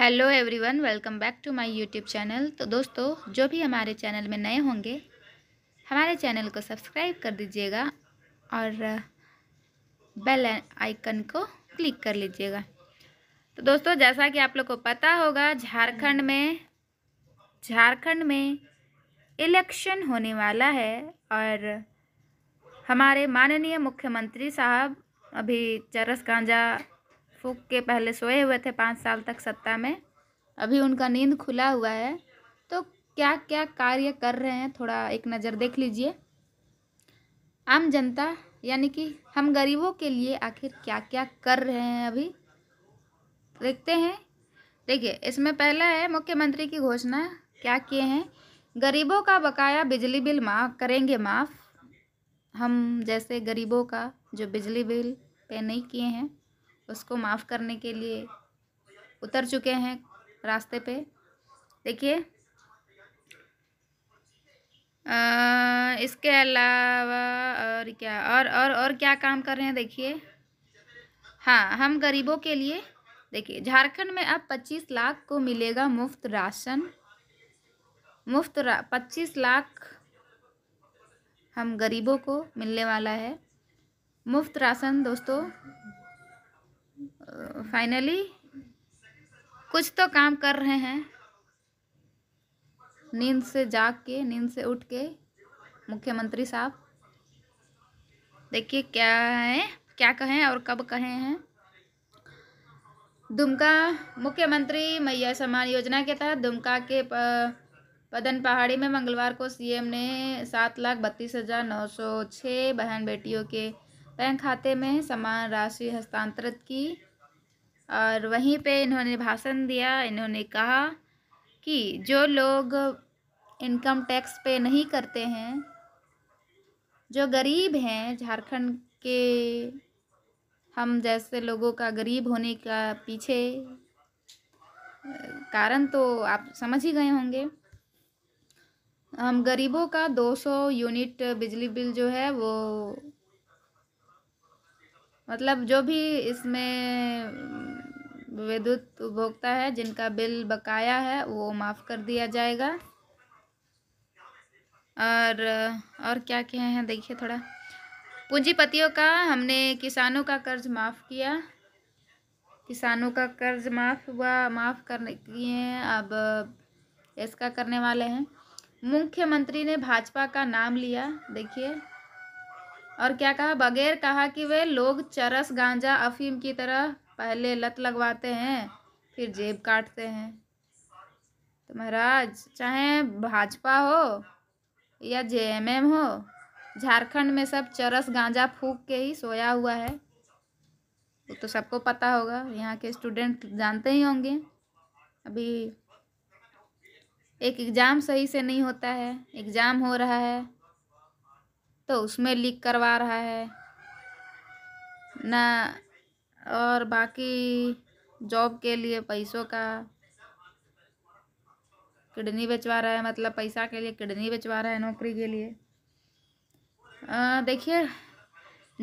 hello everyone welcome back to my YouTube channel तो दोस्तों जो भी हमारे चैनल में नए होंगे हमारे चैनल को सब्सक्राइब कर दीजिएगा और बेल आइकन को क्लिक कर लीजिएगा तो दोस्तों जैसा कि आप लोग को पता होगा झारखंड में झारखंड में इलेक्शन होने वाला है और हमारे माननीय मुख्यमंत्री साहब अभी चरस गांजा फूक के पहले सोए हुए थे पाँच साल तक सत्ता में अभी उनका नींद खुला हुआ है तो क्या क्या कार्य कर रहे हैं थोड़ा एक नज़र देख लीजिए आम जनता यानी कि हम गरीबों के लिए आखिर क्या क्या कर रहे हैं अभी देखते हैं देखिए इसमें पहला है मुख्यमंत्री की घोषणा क्या किए हैं गरीबों का बकाया बिजली बिल माफ़ करेंगे माफ़ हम जैसे गरीबों का जो बिजली बिल पे नहीं किए हैं उसको माफ़ करने के लिए उतर चुके हैं रास्ते पे देखिए इसके अलावा और क्या और और और क्या काम कर रहे हैं देखिए हाँ हम गरीबों के लिए देखिए झारखंड में अब 25 लाख को मिलेगा मुफ्त राशन मुफ्त रा, पच्चीस लाख हम गरीबों को मिलने वाला है मुफ्त राशन दोस्तों फाइनली कुछ तो काम कर रहे हैं नींद से जाग के नींद से उठ के मुख्यमंत्री साहब देखिए क्या है क्या कहें और कब कहे हैं दुमका मुख्यमंत्री मैया सम्मान योजना के तहत दुमका के पदन पहाड़ी में मंगलवार को सीएम ने सात लाख बत्तीस हज़ार नौ सौ छः बहन बेटियों के बैंक खाते में समान राशि हस्तांतरित की और वहीं पे इन्होंने भाषण दिया इन्होंने कहा कि जो लोग इनकम टैक्स पे नहीं करते हैं जो गरीब हैं झारखंड के हम जैसे लोगों का गरीब होने का पीछे कारण तो आप समझ ही गए होंगे हम गरीबों का 200 यूनिट बिजली बिल जो है वो मतलब जो भी इसमें विद्युत उपभोक्ता है जिनका बिल बकाया है वो माफ़ कर दिया जाएगा और और क्या कहे हैं देखिए थोड़ा पूंजीपतियों का हमने किसानों का कर्ज माफ़ किया किसानों का कर्ज माफ़ हुआ माफ़ करने किए हैं अब इसका करने वाले हैं मुख्यमंत्री ने भाजपा का नाम लिया देखिए और क्या कहा बगैर कहा कि वे लोग चरस गांजा अफीम की तरह पहले लत लगवाते हैं फिर जेब काटते हैं तो महाराज चाहे भाजपा हो या जेएमएम हो झारखंड में सब चरस गांजा फूक के ही सोया हुआ है वो तो सबको पता होगा यहाँ के स्टूडेंट जानते ही होंगे अभी एक एग्ज़ाम सही से नहीं होता है एग्ज़ाम हो रहा है तो उसमें लीक करवा रहा है ना और बाकी जॉब के लिए पैसों का किडनी बेचवा रहा है मतलब पैसा के लिए किडनी बेचवा रहा है नौकरी के लिए देखिए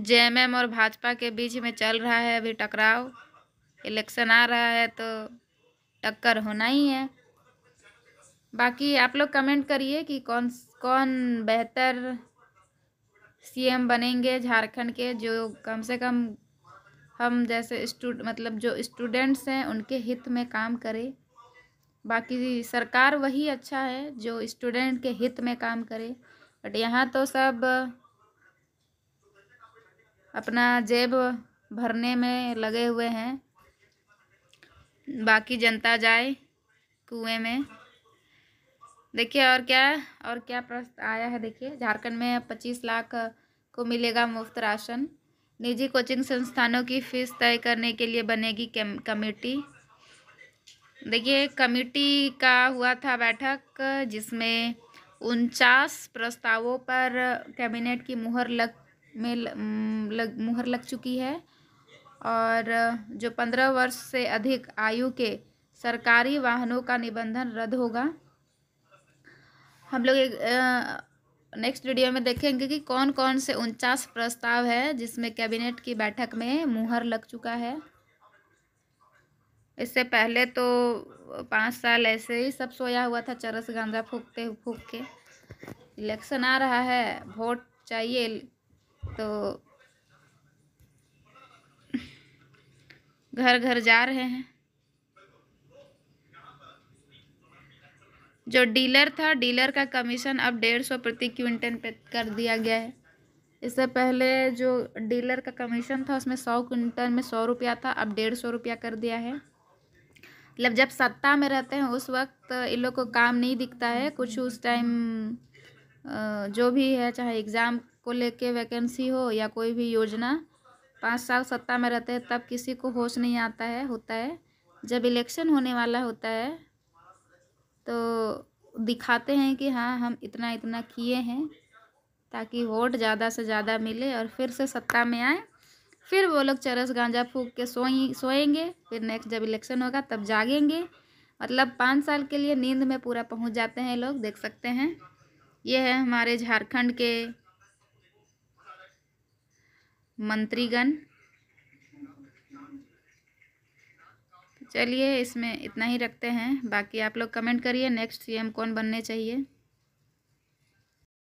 जेएमएम और भाजपा के बीच में चल रहा है अभी टकराव इलेक्शन आ रहा है तो टक्कर होना ही है बाकी आप लोग कमेंट करिए कि कौन कौन बेहतर सीएम बनेंगे झारखंड के जो कम से कम हम जैसे स्टूड मतलब जो स्टूडेंट्स हैं उनके हित में काम करे बाकी सरकार वही अच्छा है जो स्टूडेंट के हित में काम करे बट यहाँ तो सब अपना जेब भरने में लगे हुए हैं बाकी जनता जाए कुएं में देखिए और क्या है और क्या प्रश्न आया है देखिए झारखंड में पच्चीस लाख को मिलेगा मुफ्त राशन निजी कोचिंग संस्थानों की फीस तय करने के लिए बनेगी कमेटी देखिए कमेटी का हुआ था बैठक जिसमें उनचास प्रस्तावों पर कैबिनेट की मुहर लग में लग मुहर लग चुकी है और जो पंद्रह वर्ष से अधिक आयु के सरकारी वाहनों का निबंधन रद्द होगा हम लोग एक नेक्स्ट वीडियो में देखेंगे कि कौन कौन से उनचास प्रस्ताव है जिसमें कैबिनेट की बैठक में मुहर लग चुका है इससे पहले तो पाँच साल ऐसे ही सब सोया हुआ था चरस गांजा फूकते फूक के इलेक्शन आ रहा है वोट चाहिए तो घर घर जा रहे हैं जो डीलर था डीलर का कमीशन अब डेढ़ सौ प्रति क्विंटल पे कर दिया गया है इससे पहले जो डीलर का कमीशन था उसमें सौ क्विंटल में सौ रुपया था अब डेढ़ सौ रुपया कर दिया है मतलब जब सत्ता में रहते हैं उस वक्त इन लोग को काम नहीं दिखता है कुछ उस टाइम जो भी है चाहे एग्ज़ाम को लेके वैकेंसी हो या कोई भी योजना पाँच साल सत्ता में रहते हैं तब किसी को होश नहीं आता है होता है जब इलेक्शन होने वाला होता है तो दिखाते हैं कि हाँ हम इतना इतना किए हैं ताकि वोट ज़्यादा से ज़्यादा मिले और फिर से सत्ता में आए फिर वो लोग चरस गांजा फूक के सोई सोएंगे फिर नेक्स्ट जब इलेक्शन होगा तब जागेंगे मतलब पाँच साल के लिए नींद में पूरा पहुंच जाते हैं लोग देख सकते हैं ये है हमारे झारखंड के मंत्रीगण चलिए इसमें इतना ही रखते हैं बाकी आप लोग कमेंट करिए नेक्स्ट सी कौन बनने चाहिए